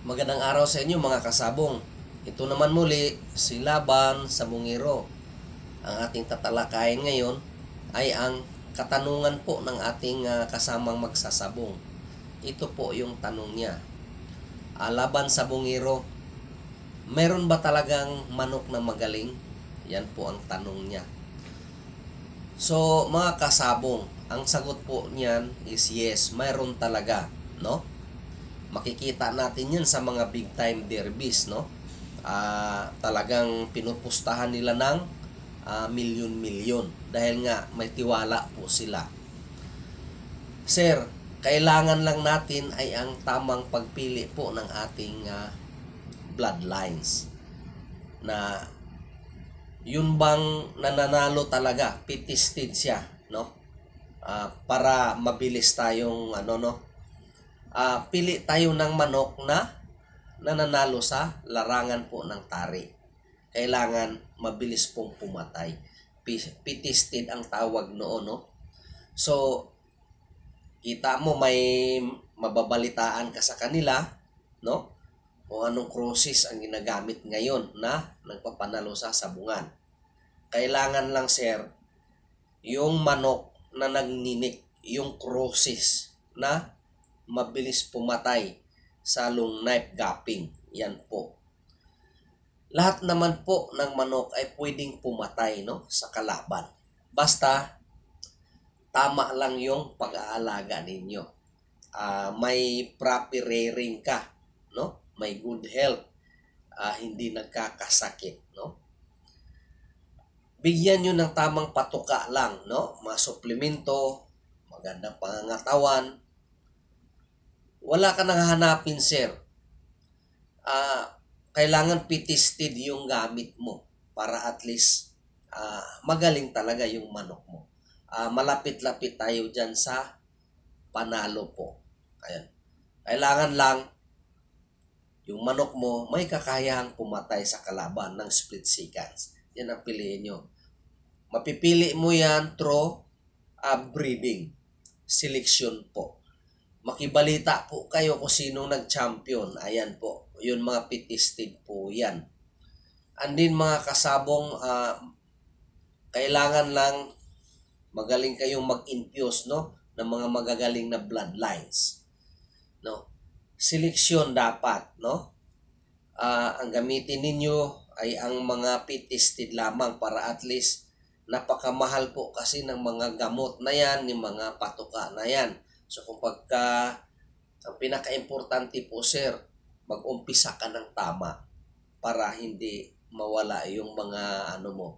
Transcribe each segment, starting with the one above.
Magandang araw sa inyo mga kasabong. Ito naman muli si Laban sa Mungiro. Ang ating tatalakayin ngayon ay ang katanungan po ng ating uh, kasamang magsasabong. Ito po yung tanong niya. Uh, Laban sa Mungiro, meron ba talagang manok na magaling? Yan po ang tanong niya. So mga kasabong, ang sagot po niyan is yes, mayroon talaga, no? makikita natin yun sa mga big time derbies no uh, talagang pinupustahan nila ng uh, milyon-milyon dahil nga may tiwala po sila Sir, kailangan lang natin ay ang tamang pagpili po ng ating uh, bloodlines na yun bang nananalo talaga pitisted siya no uh, para mabilis tayong ano no uh, pili tayo ng manok na nananalo sa larangan po ng tari. Kailangan mabilis pong pumatay. Pitisted ang tawag noon, no? So, kita mo may mababalitaan ka sa kanila, no? Kung anong crosses ang ginagamit ngayon na nagpapanalo sa sabungan. Kailangan lang, sir, yung manok na nagninik, yung crosses na mabilis pumatay sa long knife gapping. Yan po. Lahat naman po ng manok ay pwedeng pumatay no, sa kalaban. Basta, tama lang yung pag-aalaga ninyo. Uh, may proper rearing ka, no? may good health, uh, hindi nagkakasakit. No? Bigyan niyo ng tamang patuka lang, no? mga suplemento, magandang pangangatawan, wala ka nang hanapin, sir. Uh, kailangan pitisted yung gamit mo para at least uh, magaling talaga yung manok mo. Uh, malapit-lapit tayo dyan sa panalo po. Ayan. Kailangan lang yung manok mo may kakayahang pumatay sa kalaban ng split seconds. Yan ang piliin nyo. Mapipili mo yan through uh, breeding. Selection po. Makibalita po kayo kung sinong nag-champion. Ayan po. Yun mga pitistig po yan. And din mga kasabong, uh, kailangan lang magaling kayong mag-infuse no, ng mga magagaling na bloodlines. No? Seleksyon dapat. No? Uh, ang gamitin ninyo ay ang mga pitistig lamang para at least napakamahal po kasi ng mga gamot na yan, ng mga patuka na yan So kung pagka, ang pinaka-importante po sir, mag-umpisa ka ng tama para hindi mawala yung mga ano mo,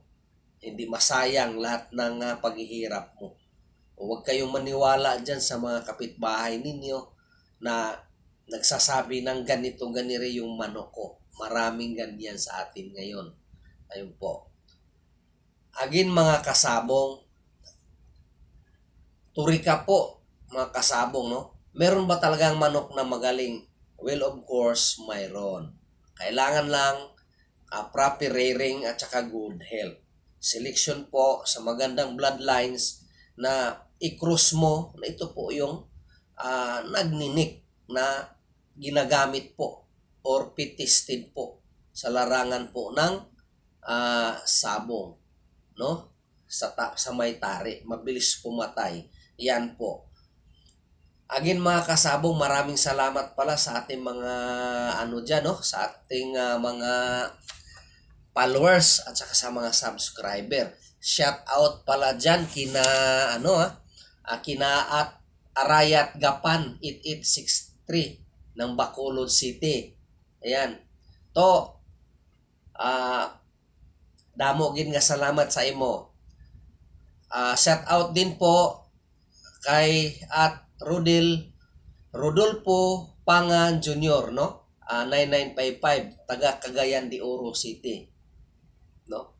hindi masayang lahat ng uh, paghihirap mo. Huwag kayong maniwala dyan sa mga kapitbahay ninyo na nagsasabi ng ganito ganire yung manok ko. Maraming ganyan sa atin ngayon. Ayun po. Agin mga kasabong, turi ka po mga kasabong, no? Meron ba talagang manok na magaling? Well, of course, mayroon. Kailangan lang uh, proper rearing at saka good health. Selection po sa magandang bloodlines na i-cross mo na ito po yung uh, nagninik na ginagamit po or pitested po sa larangan po ng uh, sabong no sa sa may tari mabilis pumatay yan po Again mga kasabong, maraming salamat pala sa ating mga ano dyan, no? sa ating uh, mga followers at saka sa mga subscriber. Shout out pala dyan kina ano ha, ah, ah, kina at Arayat Gapan 8863 ng Bacolod City. Ayan. To ah uh, damo gid nga salamat sa imo. Uh, shout out din po kay at Rodel Rodolfo Pangan Jr., no? Uh, ah, 9955, taga Cagayan de Oro City. No?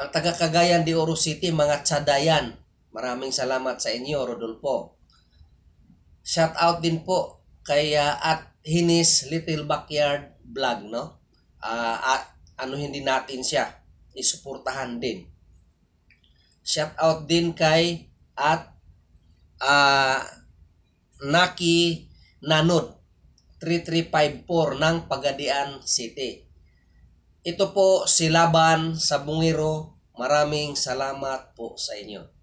Ang taga Cagayan de Oro City, mga tsadayan. Maraming salamat sa inyo, Rodolfo. Shout out din po kay uh, at Hinis Little Backyard Vlog, no? Uh, at ano hindi natin siya, isuportahan din. Shout out din kay at uh, Naki Nanod 3354 ng Pagadian City. Ito po si Laban sa Sabungero. Maraming salamat po sa inyo.